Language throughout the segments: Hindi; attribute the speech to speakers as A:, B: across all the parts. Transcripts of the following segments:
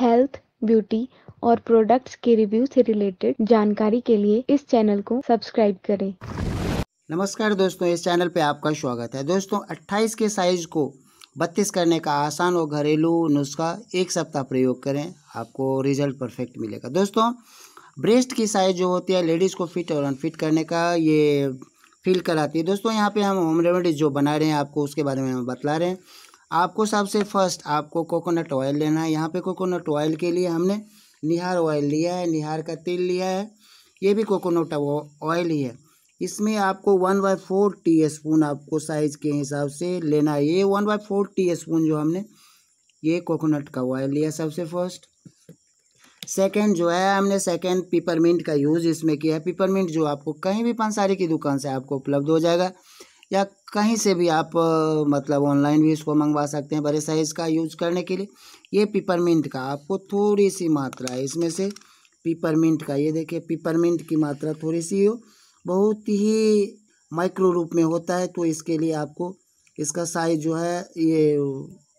A: हेल्थ ब्यूटी और प्रोडक्ट्स के रिव्यू से रिलेटेड जानकारी के लिए इस चैनल को सब्सक्राइब करें नमस्कार दोस्तों इस चैनल पे आपका स्वागत है दोस्तों 28 के साइज को 32 करने का आसान और घरेलू नुस्खा एक सप्ताह प्रयोग करें आपको रिजल्ट परफेक्ट मिलेगा दोस्तों ब्रेस्ट की साइज जो होती है लेडीज़ को फिट और अनफिट करने का ये फील कराती है दोस्तों यहाँ पे हम होम रेमेडीज जो बना रहे हैं आपको उसके बारे में हम बतला रहे हैं आपको सबसे फर्स्ट आपको कोकोनट ऑयल लेना है यहाँ पे कोकोनट ऑयल के लिए हमने निहार ऑयल लिया है निहार का तेल लिया है ये भी कोकोनट ऑयल ही है इसमें आपको one by four teaspoon आपको साइज के हिसाब से लेना है ये one by four teaspoon जो हमने ये कोकोनट का ऑयल लिया सबसे फर्स्ट सेकेंड जो है हमने सेकेंड पिपरमिंट का यूज़ इसमें किया है पिपरमिंट जो आपको कहीं भी पंसारी की दुकान से आपको उपलब्ध हो जाएगा या कहीं से भी आप मतलब ऑनलाइन भी इसको मंगवा सकते हैं बड़े साइज़ का यूज करने के लिए ये पिपरमिंट का आपको थोड़ी सी मात्रा है इसमें से पिपरमिंट का ये देखिए पिपरमिंट की मात्रा थोड़ी सी हो बहुत ही माइक्रो रूप में होता है तो इसके लिए आपको इसका साइज जो है ये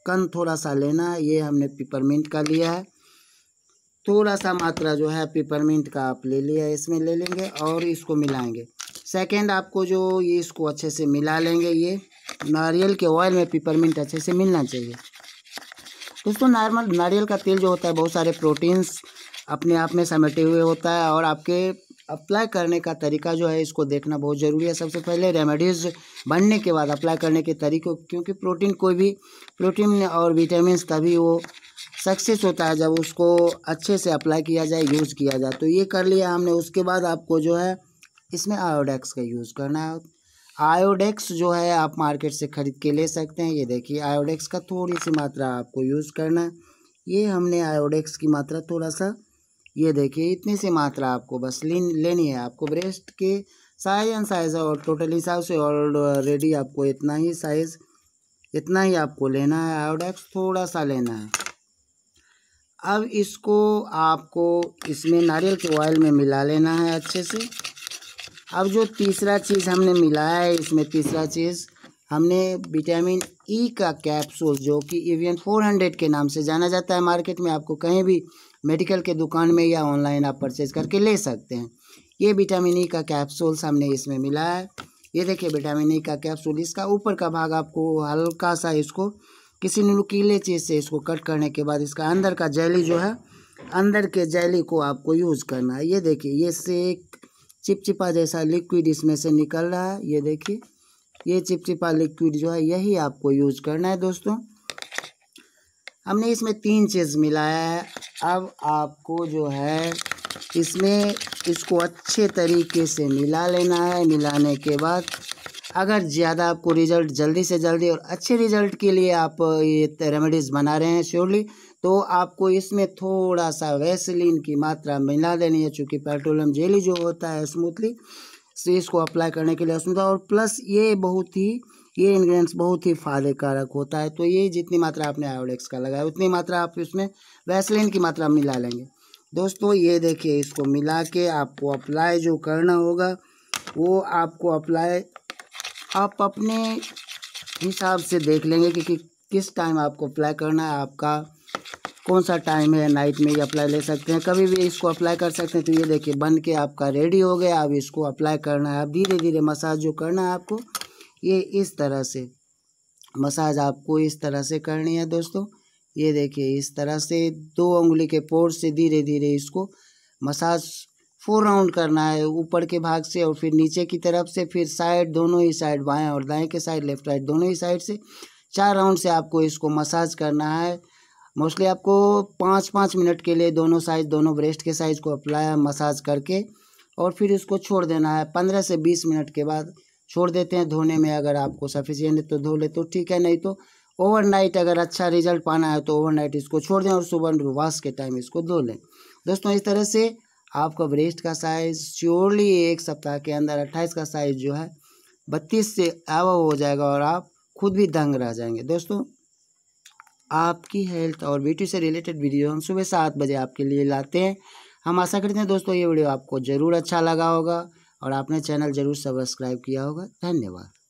A: कन थोड़ा सा लेना है ये हमने पिपरमिंट का लिया है थोड़ा सा मात्रा जो है पिपरमिंट का आप ले लिया इसमें ले लेंगे और इसको मिलाएंगे सेकंड आपको जो ये इसको अच्छे से मिला लेंगे ये नारियल के ऑयल में पिपरमिंट अच्छे से मिलना चाहिए दोस्तों नॉर्मल नारियल का तेल जो होता है बहुत सारे प्रोटीन्स अपने आप में समेटे हुए होता है और आपके अप्लाई करने का तरीका जो है इसको देखना बहुत ज़रूरी है सबसे पहले रेमेडीज़ बनने के बाद अप्लाई करने के तरीकों क्योंकि प्रोटीन कोई भी प्रोटीन और विटामिन तभी वो सक्सेस होता है जब उसको अच्छे से अप्लाई किया जाए यूज़ किया जाए तो ये कर लिया हमने उसके बाद आपको जो है इसमें आयोडेक्स का यूज़ करना है आयोडेक्स जो है आप मार्केट से ख़रीद के ले सकते हैं ये देखिए आयोडेक्स का थोड़ी सी मात्रा आपको यूज़ करना है ये हमने आयोडेक्स की मात्रा थोड़ा सा ये देखिए इतनी सी मात्रा आपको बस लेनी है आपको ब्रेस्ट के साइज एंड साइज और टोटल हिसाब से ऑलरेडी आपको इतना ही साइज़ इतना ही आपको लेना है आयोडेक्स थोड़ा सा लेना है अब इसको आपको इसमें नारियल के ऑयल में मिला लेना है अच्छे से अब जो तीसरा चीज़ हमने मिलाया है इसमें तीसरा चीज़ हमने विटामिन ई e का कैप्सूल जो कि एवियन फोर हंड्रेड के नाम से जाना जाता है मार्केट में आपको कहीं भी मेडिकल के दुकान में या ऑनलाइन आप परचेज करके ले सकते हैं ये विटामिन ई e का कैप्सूल्स हमने इसमें मिलाया है ये देखिए विटामिन ई e का कैप्सूल इसका ऊपर का भाग आपको हल्का सा इसको किसी नुकीले चीज़ से इसको कट करने के बाद इसका अंदर का जैली जो है अंदर के जैली को आपको यूज़ करना है ये देखिए ये सेक चिपचिपा जैसा लिक्विड इसमें से निकल रहा है ये देखिए ये चिपचिपा लिक्विड जो है यही आपको यूज करना है दोस्तों हमने इसमें तीन चीज़ मिलाया है अब आपको जो है इसमें इसको अच्छे तरीके से मिला लेना है मिलाने के बाद अगर ज़्यादा आपको रिज़ल्ट जल्दी से जल्दी और अच्छे रिज़ल्ट के लिए आप ये रेमेडीज़ बना रहे हैं श्योरली तो आपको इसमें थोड़ा सा वैसलिन की मात्रा मिला देनी है चूँकि पेट्रोलियम जेली जो होता है स्मूथली से इसको अप्लाई करने के लिए उसमें और प्लस ये बहुत ही ये इंग्रेडिएंट्स बहुत ही फायदेकारक होता है तो ये जितनी मात्रा आपने आयोडेक्स का लगाया उतनी मात्रा आप इसमें वैसलिन की मात्रा मिला लेंगे दोस्तों ये देखिए इसको मिला के आपको अप्लाई जो करना होगा वो आपको अप्लाई आप अपने हिसाब से देख लेंगे कि, कि किस टाइम आपको अप्लाई करना है आपका कौन सा टाइम है नाइट में ये अप्लाई ले सकते हैं कभी भी इसको अप्लाई कर सकते हैं तो ये देखिए बन के आपका रेडी हो गया अब इसको अप्लाई करना है अब धीरे धीरे मसाज जो करना है आपको ये इस तरह से मसाज आपको इस तरह से करनी है दोस्तों ये देखिए इस तरह से दो उंगली के पोर से धीरे धीरे इसको मसाज फोर राउंड करना है ऊपर के भाग से और फिर नीचे की तरफ से फिर साइड दोनों ही साइड बाएं और दाएं के साइड लेफ्ट साइड दोनों ही साइड से चार राउंड से आपको इसको मसाज करना है मोस्टली आपको पाँच पाँच मिनट के लिए दोनों साइज दोनों ब्रेस्ट के साइज को अप्लाई मसाज करके और फिर इसको छोड़ देना है पंद्रह से बीस मिनट के बाद छोड़ देते हैं धोने में अगर आपको सफिशियंट है तो धो ले तो ठीक है नहीं तो ओवरनाइट अगर अच्छा रिजल्ट पाना है तो ओवरनाइट इसको छोड़ दें और सुबह वाश के टाइम इसको धो लें दोस्तों इस तरह से आपका ब्रेस्ट का साइज श्योरली एक सप्ताह के अंदर अट्ठाईस का साइज जो है बत्तीस से अब हो जाएगा और आप खुद भी दंग रह जाएंगे दोस्तों आपकी हेल्थ और ब्यूटी से रिलेटेड वीडियो हम सुबह सात बजे आपके लिए लाते हैं हम आशा करते हैं दोस्तों ये वीडियो आपको ज़रूर अच्छा लगा होगा और आपने चैनल ज़रूर सब्सक्राइब किया होगा धन्यवाद